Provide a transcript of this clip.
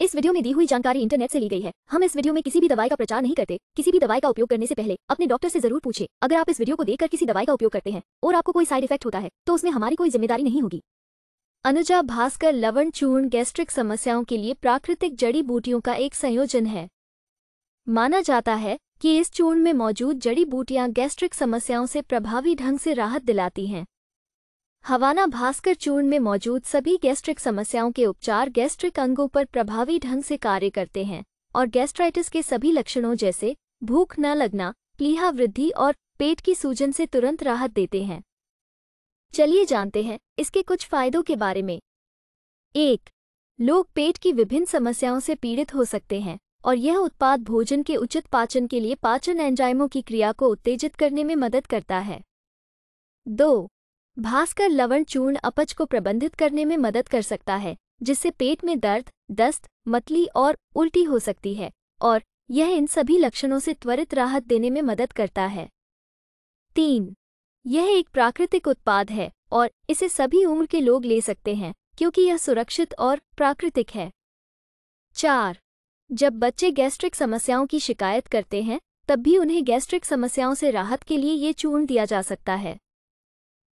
इस वीडियो में दी हुई जानकारी इंटरनेट से ली गई है हम इस वीडियो में किसी भी दवाई का प्रचार नहीं करते किसी भी दवाई का उपयोग करने से पहले अपने डॉक्टर से जरूर पूछे अगर आप इस वीडियो को देखकर किसी दवाई का उपयोग करते हैं और आपको कोई साइड इफेक्ट होता है तो उसमें हमारी कोई जिम्मेदारी नहीं होगी अनुजा भास्कर लवन चूर्ण गैस्ट्रिक समस्याओं के लिए प्राकृतिक जड़ी बूटियों का एक संयोजन है माना जाता है कि इस चूर्ण में मौजूद जड़ी बूटियां गैस्ट्रिक समस्याओं से प्रभावी ढंग से राहत दिलाती हैं हवाना भास्कर चूर्ण में मौजूद सभी गैस्ट्रिक समस्याओं के उपचार गैस्ट्रिक अंगों पर प्रभावी ढंग से कार्य करते हैं और गैस्ट्राइटिस के सभी लक्षणों जैसे भूख न लगना प्लीहा वृद्धि और पेट की सूजन से तुरंत राहत देते हैं चलिए जानते हैं इसके कुछ फायदों के बारे में एक लोग पेट की विभिन्न समस्याओं से पीड़ित हो सकते हैं और यह उत्पाद भोजन के उचित पाचन के लिए पाचन एंजाइमों की क्रिया को उत्तेजित करने में मदद करता है दो भास्कर लवण चूर्ण अपच को प्रबंधित करने में मदद कर सकता है जिससे पेट में दर्द दस्त मतली और उल्टी हो सकती है और यह इन सभी लक्षणों से त्वरित राहत देने में मदद करता है तीन यह एक प्राकृतिक उत्पाद है और इसे सभी उम्र के लोग ले सकते हैं क्योंकि यह सुरक्षित और प्राकृतिक है चार जब बच्चे गैस्ट्रिक समस्याओं की शिकायत करते हैं तब भी उन्हें गैस्ट्रिक समस्याओं से राहत के लिए ये चूर्ण दिया जा सकता है